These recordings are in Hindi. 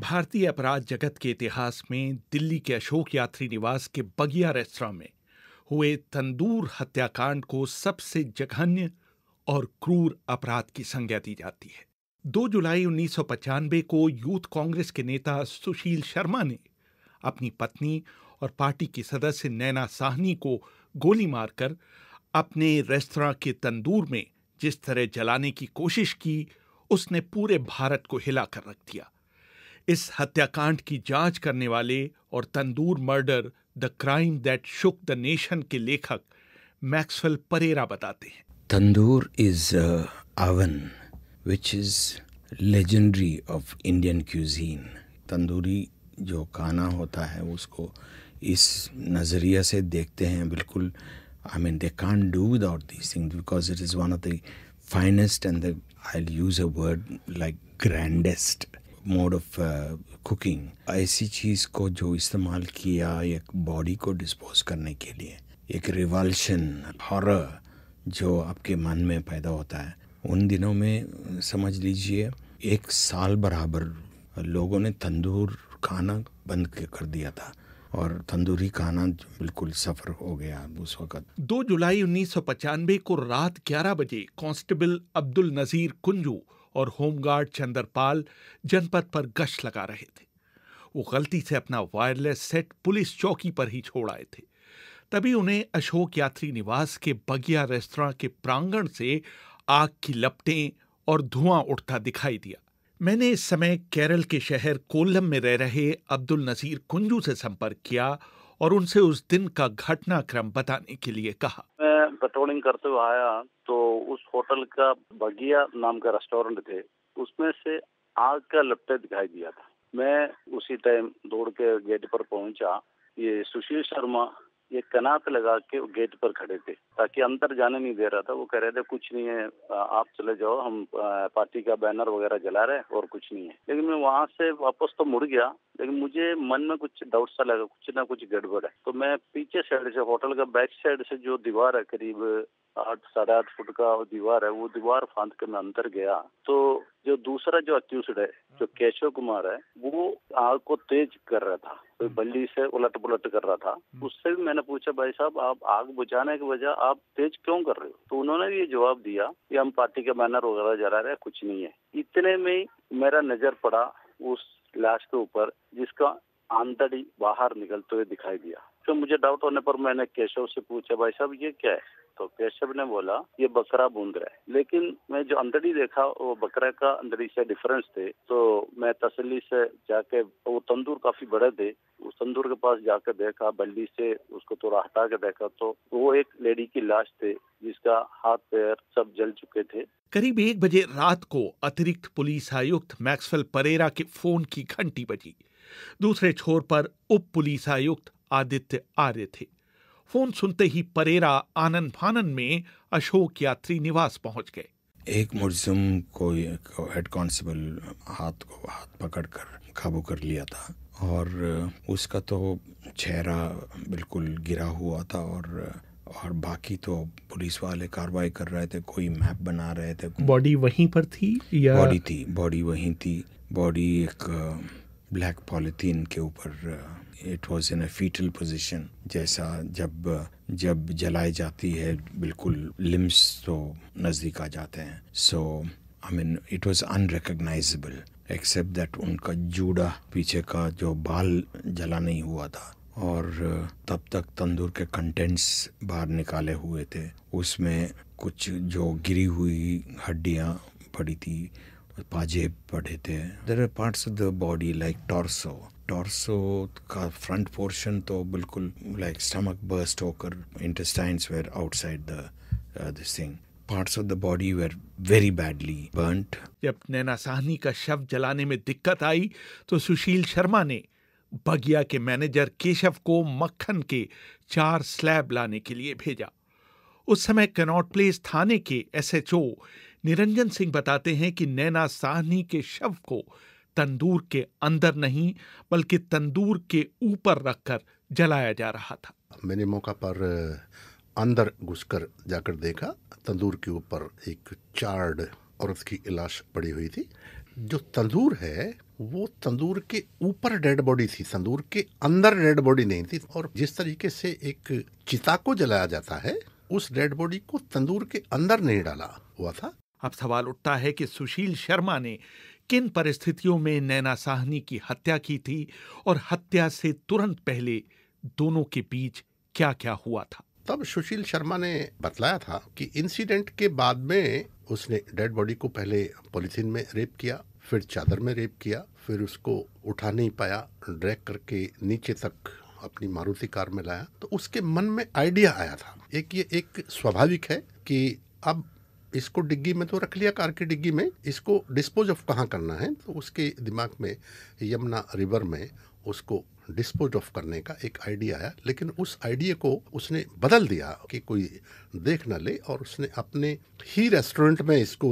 भारतीय अपराध जगत के इतिहास में दिल्ली के अशोक यात्री निवास के बगिया रेस्तरा में हुए तंदूर हत्याकांड को सबसे जघन्य और क्रूर अपराध की संज्ञा दी जाती है 2 जुलाई उन्नीस को यूथ कांग्रेस के नेता सुशील शर्मा ने अपनी पत्नी और पार्टी की सदस्य नैना साहनी को गोली मारकर अपने रेस्तरा के तंदूर में जिस तरह जलाने की कोशिश की उसने पूरे भारत को हिला कर रख दिया इस हत्याकांड की जांच करने वाले और tandoor murder the crime that shook the nation के लेखक मैक्सवेल परेरा बताते हैं tandoor is oven which is legendary of Indian cuisine tandoori जो खाना होता है उसको इस नज़रिए से देखते हैं बिल्कुल I mean they can't do without this thing because it is one of the finest and the I use a word like grandest mode of cooking ऐसी चीज़ को जो इस्तेमाल किया एक बॉडी को डिस्पोज करने के लिए एक रिवाल्शन हॉरर जो आपके मन में पैदा होता है उन दिनों में समझ लीजिए एक साल बराबर लोगों ने तंदूर खाना बंद कर दिया था और तंदूरी खाना बिल्कुल सफर हो गया उस वक्त दो जुलाई उन्नीस को रात 11 बजे कांस्टेबल अब्दुल नजीर कुंजू और होमगार्ड चंद्रपाल जनपद पर गश्त लगा रहे थे वो गलती से अपना वायरलेस सेट पुलिस चौकी पर ही छोड़ आए थे तभी उन्हें अशोक यात्री निवास के बगिया रेस्तरा के प्रांगण से आग की लपटें और धुआं उठता दिखाई दिया मैंने इस समय केरल के शहर कोल्लम में रह रहे अब्दुल नज़ीर कुंजू से संपर्क किया और उनसे उस दिन का घटनाक्रम बताने के लिए कहा मैं पेट्रोलिंग करते हुए आया तो उस होटल का बगिया नाम का रेस्टोरेंट थे उसमें से आग का लपटे दिखाई दिया था मैं उसी टाइम दौड़ के गेट पर पहुंचा ये सुशील शर्मा ये कनात लगा के गेट पर खड़े थे ताकि अंदर जाने नहीं दे रहा था वो कह रहे थे कुछ नहीं है आप चले जाओ हम पार्टी का बैनर वगैरह जला रहे और कुछ नहीं है लेकिन मैं वहाँ से वापस तो मुड़ गया लेकिन मुझे मन में कुछ डाउट सा लगा कुछ ना कुछ गड़बड़ है तो मैं पीछे साइड से होटल का बैक साइड से जो दीवार है करीब आठ साढ़े आठ फुट का दीवार है वो दीवार फांद के मैं अंदर गया तो जो दूसरा जो अक्यूज है जो हम्म। केशव कुमार है वो आग को तेज कर रहा था कोई बल्ली से उलट पुलट कर रहा था हम्म। उससे भी मैंने पूछा भाई साहब आप आग बुझाने की वजह आप तेज क्यों कर रहे हो तो उन्होंने ये जवाब दिया कि हम पार्टी का बैनर वगैरह जला रहे कुछ नहीं है इतने में मेरा नजर पड़ा उस लाश के ऊपर जिसका आंदड़ी बाहर निकलते हुए दिखाई दिया तो मुझे डाउट होने पर मैंने केशव से पूछा भाई साहब ये क्या है तो कश्यप ने बोला ये बकरा बूंद रहा है लेकिन मैं जो अंदरी देखा वो बकरा का अंदरी से डिफरेंस थे तो मैं तसली से जाके वो तंदूर काफी बड़े थे उस तंदूर के पास जाकर देखा बल्ली से उसको थोड़ा तो हटा के देखा तो वो एक लेडी की लाश थे जिसका हाथ पैर सब जल चुके थे करीब एक बजे रात को अतिरिक्त पुलिस आयुक्त मैक्सवेल परेरा के फोन की घंटी बजी दूसरे छोर पर उप पुलिस आयुक्त आदित्य आर्य थे फोन सुनते ही परेरा आनंद फानन में अशोक यात्री निवास पहुंच गए एक मुजिम को हेड कांस्टेबल हाथ को हाथ पकड़ कर काबू कर लिया था और उसका तो चेहरा बिल्कुल गिरा हुआ था और और बाकी तो पुलिस वाले कार्रवाई कर रहे थे कोई मैप बना रहे थे बॉडी वहीं पर थी या बॉडी थी बॉडी वहीं थी बॉडी एक ब्लैक पॉलिथीन के ऊपर it was in a foetal position जैसा जब जब जलाई जाती है बिल्कुल लिम्स तो नज़दीक आ जाते हैं so I mean it was unrecognisable except that उनका जूड़ा पीछे का जो बाल जला नहीं हुआ था और तब तक तंदूर के कंटेंट्स बाहर निकाले हुए थे उसमें कुछ जो गिरी हुई हड्डियाँ पड़ी थी पाजेब पड़े थे there are parts of the body like torso torso का फ्रंट पोर्शन तो बिल्कुल लाइक स्टमक बर्स्ट होकर intestines were outside the this thing parts of the body were very badly burned जब नैना साहनी का शव जलाने में दिक्कत आई तो सुशील शर्मा ने बगिया के मैनेजर केशव को मक्खन के चार स्लैब लाने के लिए भेजा उस समय कनॉट प्लेस थाने के एसएचओ निरंजन सिंह बताते हैं कि नैना साहनी के शव को तंदूर के अंदर नहीं बल्कि तंदूर के ऊपर रखकर जलाया जा रहा था मैंने मौका पर अंदर घुसकर जाकर देखा तंदूर के ऊपर एक चार्ड औरत की इलाश पड़ी हुई थी जो तंदूर है वो तंदूर के ऊपर डेड बॉडी थी तंदूर के अंदर डेड बॉडी नहीं थी और जिस तरीके से एक चिता को जलाया जाता है उस डेड बॉडी को तंदूर के अंदर नहीं डाला हुआ था अब सवाल उठता है कि सुशील शर्मा ने किन परिस्थितियों में नैना साहनी की हत्या की थी और हत्या से तुरंत पहले दोनों के बीच क्या क्या हुआ था तब सुशील शर्मा ने बतलाया था कि इंसिडेंट के बाद में उसने डेड बॉडी को पहले पॉलिथीन में रेप किया फिर चादर में रेप किया फिर उसको उठा नहीं पाया ड्रैग करके नीचे तक अपनी मारुति कार में लाया तो उसके मन में आइडिया आया था एक ये एक स्वाभाविक है कि अब इसको डिग्गी में तो रख लिया कार की डिग्गी में इसको डिस्पोज ऑफ कहाँ करना है तो उसके दिमाग में यमुना रिवर में उसको डिस्पोज ऑफ करने का एक आइडिया आया लेकिन उस आइडिया को उसने बदल दिया कि कोई देख ना ले और उसने अपने ही रेस्टोरेंट में इसको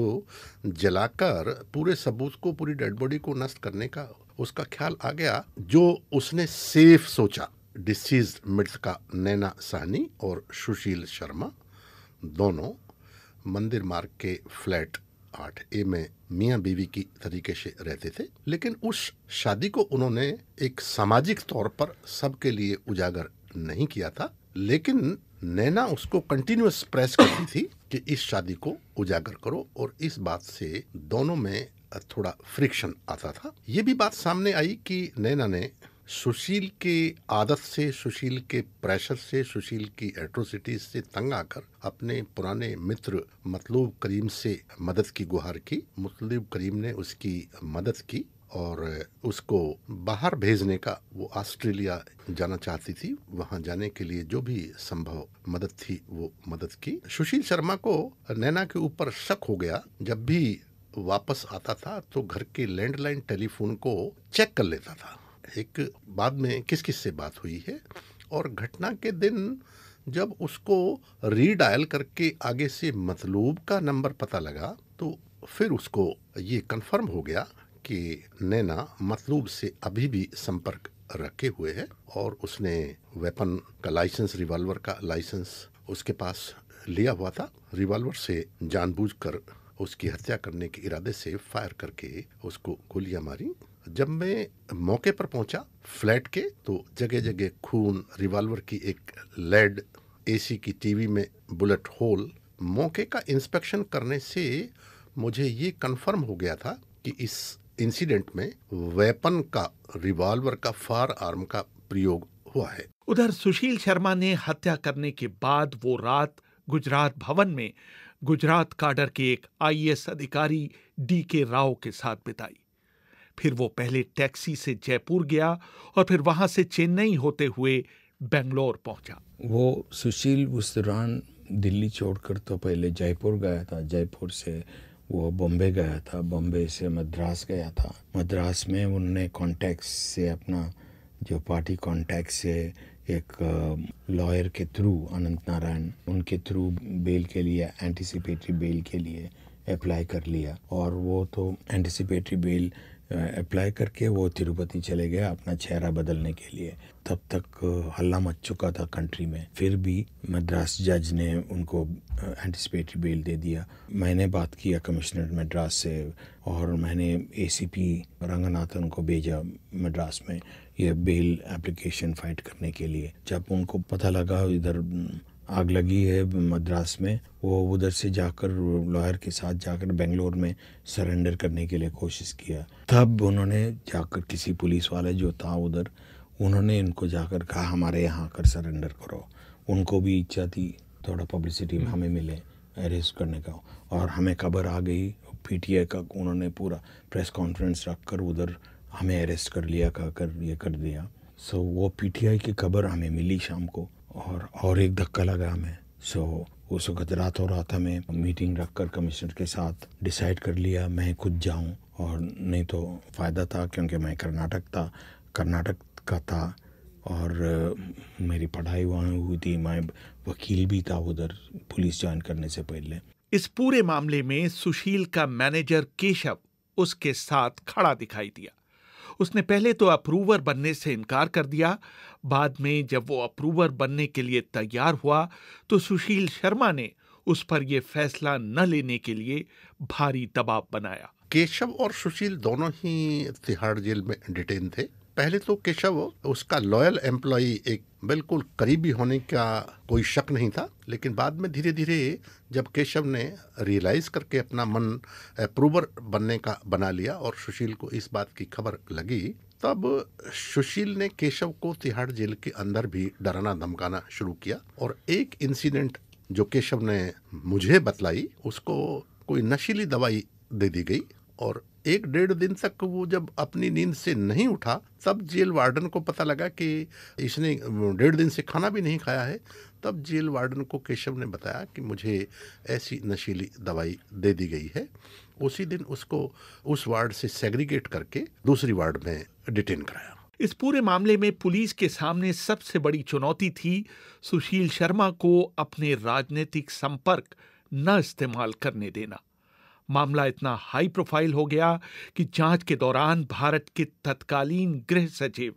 जलाकर पूरे सबूत को पूरी डेड बॉडी को नष्ट करने का उसका ख्याल आ गया जो उसने सेफ सोचा डिसीज का नैना साहनी और सुशील शर्मा दोनों मंदिर मार्ग के फ्लैट आठ ए में मियाँ बीवी की तरीके से रहते थे लेकिन उस शादी को उन्होंने एक सामाजिक तौर पर सबके लिए उजागर नहीं किया था लेकिन नैना उसको कंटिन्यूस प्रेस करती थी कि इस शादी को उजागर करो और इस बात से दोनों में थोड़ा फ्रिक्शन आता था ये भी बात सामने आई कि नैना ने सुशील की आदत से सुशील के प्रेशर से सुशील की एट्रोसिटीज से तंग आकर अपने पुराने मित्र मतलूब करीम से मदद की गुहार की मतलूब करीम ने उसकी मदद की और उसको बाहर भेजने का वो ऑस्ट्रेलिया जाना चाहती थी वहां जाने के लिए जो भी संभव मदद थी वो मदद की सुशील शर्मा को नैना के ऊपर शक हो गया जब भी वापस आता था तो घर के लैंडलाइन टेलीफोन को चेक कर लेता था एक बाद में किस किस से बात हुई है और घटना के दिन जब उसको रीडायल करके आगे से मतलूब का नंबर पता लगा तो फिर उसको ये कंफर्म हो गया कि नैना मतलूब से अभी भी संपर्क रखे हुए है और उसने वेपन का लाइसेंस रिवॉल्वर का लाइसेंस उसके पास लिया हुआ था रिवॉल्वर से जानबूझकर उसकी हत्या करने के इरादे से फायर करके उसको गोलियां मारी जब मैं मौके पर पहुंचा फ्लैट के तो जगह जगह खून रिवॉल्वर की एक लेड एसी की टीवी में बुलेट होल मौके का इंस्पेक्शन करने से मुझे ये कंफर्म हो गया था कि इस इंसिडेंट में वेपन का रिवॉल्वर का फायर आर्म का प्रयोग हुआ है उधर सुशील शर्मा ने हत्या करने के बाद वो रात गुजरात भवन में गुजरात काडर के एक आईएएस अधिकारी डी के राव के साथ बिताई फिर वो पहले टैक्सी से जयपुर गया और फिर वहाँ से चेन्नई होते हुए बेंगलोर पहुँचा वो सुशील उस दौरान दिल्ली छोड़कर तो पहले जयपुर गया था जयपुर से वो बॉम्बे गया था बॉम्बे से मद्रास गया था मद्रास में उनने कॉन्टैक्ट से अपना जो पार्टी कॉन्टैक्ट से एक लॉयर के थ्रू अनंत नारायण उनके थ्रू बेल के लिए एंटिसिपेटरी बेल के लिए अप्लाई कर लिया और वो तो एंटिसिपेटरी बेल अप्लाई करके वो तिरुपति चले गए अपना चेहरा बदलने के लिए तब तक हल्ला मच चुका था कंट्री में फिर भी मद्रास जज ने उनको एंटिसिपेटरी बेल दे दिया मैंने बात किया कमिश्नर मद्रास से और मैंने एसीपी रंगनाथन को भेजा मद्रास में यह बेल एप्लीकेशन फाइट करने के लिए जब उनको पता लगा इधर आग लगी है मद्रास में वो उधर से जाकर लॉयर के साथ जाकर बेंगलोर में सरेंडर करने के लिए कोशिश किया तब उन्होंने जाकर किसी पुलिस वाले जो था उधर उन्होंने इनको जाकर कहा हमारे यहाँ आकर सरेंडर करो उनको भी इच्छा थी थोड़ा पब्लिसिटी हमें मिले अरेस्ट करने का और हमें खबर आ गई पीटीआई का उन्होंने पूरा प्रेस कॉन्फ्रेंस रख कर उधर हमें अरेस्ट कर लिया कहकर ये कर दिया सो so, वो पीटीआई की खबर हमें मिली शाम को और और एक धक्का लगा हमें सो उस वक्त रात हो रहा था मैं मीटिंग रखकर कमिश्नर के साथ डिसाइड कर लिया मैं खुद जाऊं और नहीं तो फ़ायदा था क्योंकि मैं कर्नाटक था कर्नाटक का था और मेरी पढ़ाई वहाँ हुई थी मैं वकील भी था उधर पुलिस ज्वाइन करने से पहले इस पूरे मामले में सुशील का मैनेजर केशव उसके साथ खड़ा दिखाई दिया उसने पहले तो अप्रूवर बनने से इनकार कर दिया बाद में जब वो अप्रूवर बनने के लिए तैयार हुआ तो सुशील शर्मा ने उस पर यह फैसला न लेने के लिए भारी दबाव बनाया केशव और सुशील दोनों ही तिहाड़ जेल में डिटेन थे पहले तो केशव उसका लॉयल एम्प्लॉय एक बिल्कुल करीबी होने का कोई शक नहीं था लेकिन बाद में धीरे धीरे जब केशव ने रियलाइज़ करके अपना मन अप्रूवर बनने का बना लिया और सुशील को इस बात की खबर लगी तब सुशील ने केशव को तिहाड़ जेल के अंदर भी डराना धमकाना शुरू किया और एक इंसिडेंट जो केशव ने मुझे बतलाई उसको कोई नशीली दवाई दे दी गई और एक डेढ़ दिन तक वो जब अपनी नींद से नहीं उठा तब जेल वार्डन को पता लगा कि इसने डेढ़ दिन से खाना भी नहीं खाया है तब जेल वार्डन को केशव ने बताया कि मुझे ऐसी नशीली दवाई दे दी गई है उसी दिन उसको उस वार्ड से सेग्रीगेट करके दूसरी वार्ड में डिटेन कराया इस पूरे मामले में पुलिस के सामने सबसे बड़ी चुनौती थी सुशील शर्मा को अपने राजनीतिक संपर्क न इस्तेमाल करने देना मामला इतना हाई प्रोफाइल हो गया कि जांच के दौरान भारत के तत्कालीन गृह सचिव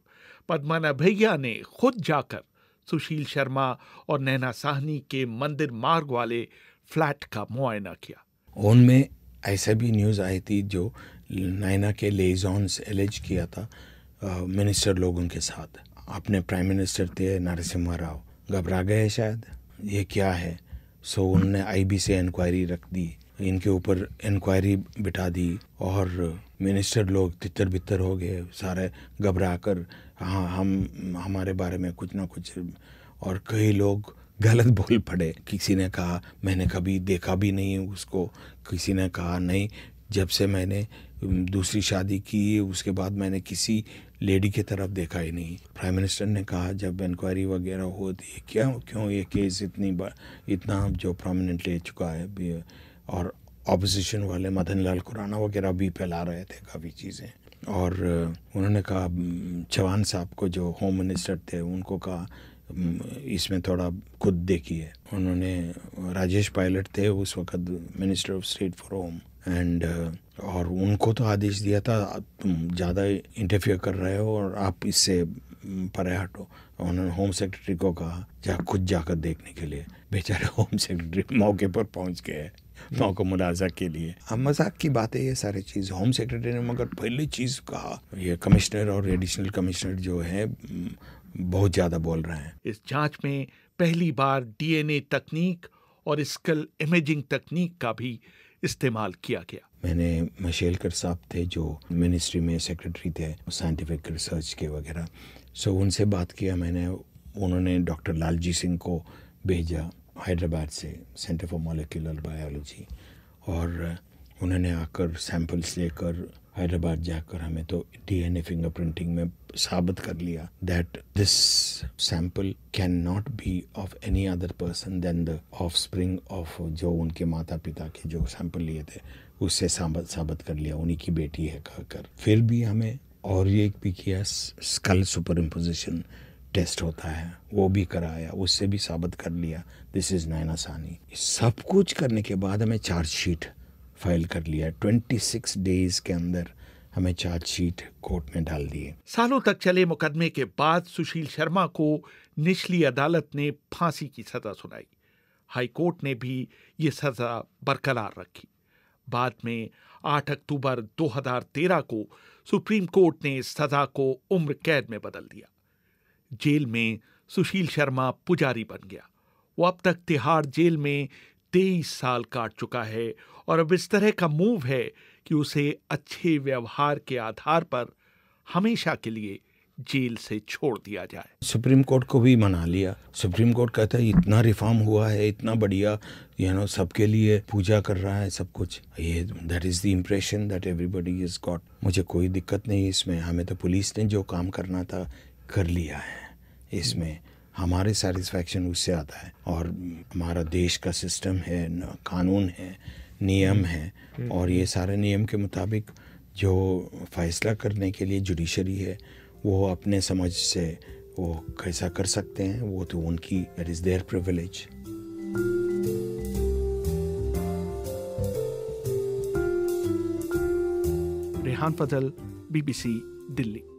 पद्मना भैया ने खुद जाकर सुशील शर्मा और नैना साहनी के मंदिर मार्ग वाले फ्लैट का मुआयना किया उनमें ऐसा भी न्यूज़ आई थी जो नैना के लेजॉन से एलेज किया था मिनिस्टर लोगों के साथ अपने प्राइम मिनिस्टर थे नरसिम्हा राव घबरा गए शायद ये क्या है सो उन्होंने आईबी से इंक्वायरी रख दी इनके ऊपर इंक्वायरी बिठा दी और मिनिस्टर लोग तितर बितर हो गए सारे घबरा कर हाँ हम हमारे बारे में कुछ ना कुछ और कई लोग गलत बोल पड़े किसी ने कहा मैंने कभी देखा भी नहीं उसको किसी ने कहा नहीं जब से मैंने दूसरी शादी की उसके बाद मैंने किसी लेडी की तरफ देखा ही नहीं प्राइम मिनिस्टर ने कहा जब इंक्वायरी वगैरह होती क्या क्यों ये केस इतनी इतना जो प्रोमिनेंट ले चुका है और ऑपोजिशन वाले मदन लाल खुराना वगैरह भी फैला रहे थे काफ़ी चीज़ें और उन्होंने कहा चौहान साहब को जो होम मिनिस्टर थे उनको कहा इसमें थोड़ा खुद देखिए उन्होंने राजेश पायलट थे उस वक्त minister of state for home and और उनको तो आदेश दिया था तुम ज़्यादा इंटरफियर कर रहे हो और आप इससे परे हटो उन्होंने होम सेक्रेटरी को कहा जा खुद जाकर देखने के लिए बेचारे होम सेक्रेटरी मौके पर पहुंच गए नौ तो को मुलाजा के लिए हम मजाक की बात है ये सारी चीज़ होम सेक्रेटरी ने मगर पहली चीज़ कहा ये कमिश्नर और एडिशनल कमिश्नर जो है बहुत ज़्यादा बोल रहे हैं इस जांच में पहली बार डीएनए तकनीक और स्कल इमेजिंग तकनीक का भी इस्तेमाल किया गया मैंने मशेलकर साहब थे जो मिनिस्ट्री में सेक्रेटरी थे साइंटिफिक रिसर्च के वगैरह सो उनसे बात किया मैंने उन्होंने डॉक्टर लालजी सिंह को भेजा हैदराबाद से सेंटर फॉर मोलिकुलर बायोलॉजी और उन्होंने आकर सैंपल्स लेकर हैदराबाद जाकर हमें तो डीएनए फिंगरप्रिंटिंग में साबित कर लिया that this sample can not be of any other person than the offspring of जो उनके माता पिता के जो सैंपल लिए थे उससे साबित साबित कर लिया उन्हीं की बेटी है कहकर फिर भी हमें और ये एक भी किया स्कल सुपर इम्पोजिशन टेस्ट होता है वो भी कराया उससे भी साबित कर लिया दिस इज़ नैना आसानी सब कुछ करने के बाद हमें चार्जशीट फाइल कर लिया ट्वेंटी सिक्स डेज के अंदर हमें चार्जशीट कोर्ट में डाल दिए सालों तक चले मुकदमे के बाद सुशील शर्मा को निचली अदालत ने फांसी की सजा सुनाई हाई कोर्ट ने भी ये सजा बरकरार रखी बाद में 8 अक्टूबर 2013 को सुप्रीम कोर्ट ने सजा को उम्र कैद में बदल दिया जेल में सुशील शर्मा पुजारी बन गया वो अब तक तिहाड़ जेल में तेईस साल काट चुका है और अब इस तरह का मूव है कि उसे अच्छे व्यवहार के आधार पर हमेशा के लिए जेल से छोड़ दिया जाए सुप्रीम कोर्ट को भी मना लिया सुप्रीम कोर्ट कहता है इतना रिफॉर्म हुआ है इतना बढ़िया यू नो सबके लिए पूजा कर रहा है सब कुछ ये that is the impression that everybody is got मुझे कोई दिक्कत नहीं इसमें हमें तो पुलिस ने जो काम करना था कर लिया है इसमें हमारे सेटिस्फैक्शन उससे आता है और हमारा देश का सिस्टम है कानून है नियम है और ये सारे नियम के मुताबिक जो फैसला करने के लिए जुडिशरी है वो अपने समझ से वो कैसा कर सकते हैं वो तो उनकी that is their privilege Rehan Fazal BBC Delhi